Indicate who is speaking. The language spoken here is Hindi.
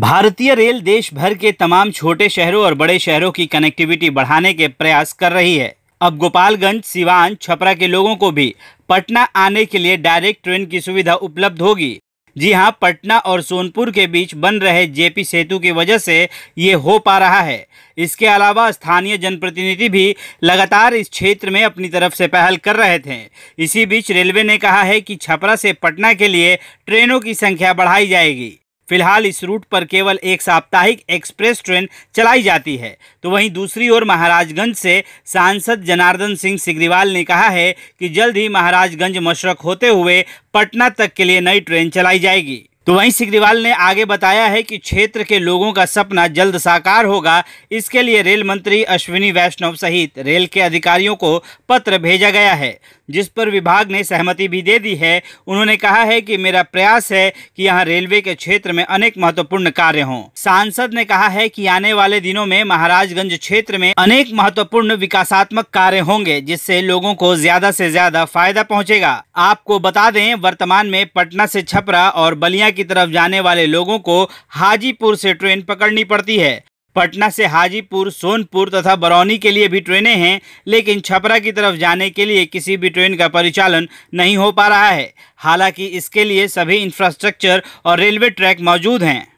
Speaker 1: भारतीय रेल देश भर के तमाम छोटे शहरों और बड़े शहरों की कनेक्टिविटी बढ़ाने के प्रयास कर रही है अब गोपालगंज सिवान छपरा के लोगों को भी पटना आने के लिए डायरेक्ट ट्रेन की सुविधा उपलब्ध होगी जी हां पटना और सोनपुर के बीच बन रहे जेपी सेतु की वजह से ये हो पा रहा है इसके अलावा स्थानीय जनप्रतिनिधि भी लगातार इस क्षेत्र में अपनी तरफ से पहल कर रहे थे इसी बीच रेलवे ने कहा है कि छपरा से पटना के लिए ट्रेनों की संख्या बढ़ाई जाएगी फिलहाल इस रूट पर केवल एक साप्ताहिक एक्सप्रेस ट्रेन चलाई जाती है तो वहीं दूसरी ओर महाराजगंज से सांसद जनार्दन सिंह सिग्रीवाल ने कहा है कि जल्द ही महाराजगंज मशरक होते हुए पटना तक के लिए नई ट्रेन चलाई जाएगी तो वहीं सिग्रीवाल ने आगे बताया है कि क्षेत्र के लोगों का सपना जल्द साकार होगा इसके लिए रेल मंत्री अश्विनी वैष्णव सहित रेल के अधिकारियों को पत्र भेजा गया है जिस पर विभाग ने सहमति भी दे दी है उन्होंने कहा है कि मेरा प्रयास है कि यहाँ रेलवे के क्षेत्र में अनेक महत्वपूर्ण कार्य हों सांसद ने कहा है कि आने वाले दिनों में महाराजगंज क्षेत्र में अनेक महत्वपूर्ण विकासात्मक कार्य होंगे जिससे लोगों को ज्यादा से ज्यादा फायदा पहुँचेगा आपको बता दें वर्तमान में पटना से छपरा और बलिया की तरफ जाने वाले लोगों को हाजीपुर से ट्रेन पकड़नी पड़ती है पटना से हाजीपुर सोनपुर तथा बरौनी के लिए भी ट्रेनें हैं लेकिन छपरा की तरफ जाने के लिए किसी भी ट्रेन का परिचालन नहीं हो पा रहा है हालांकि इसके लिए सभी इंफ्रास्ट्रक्चर और रेलवे ट्रैक मौजूद हैं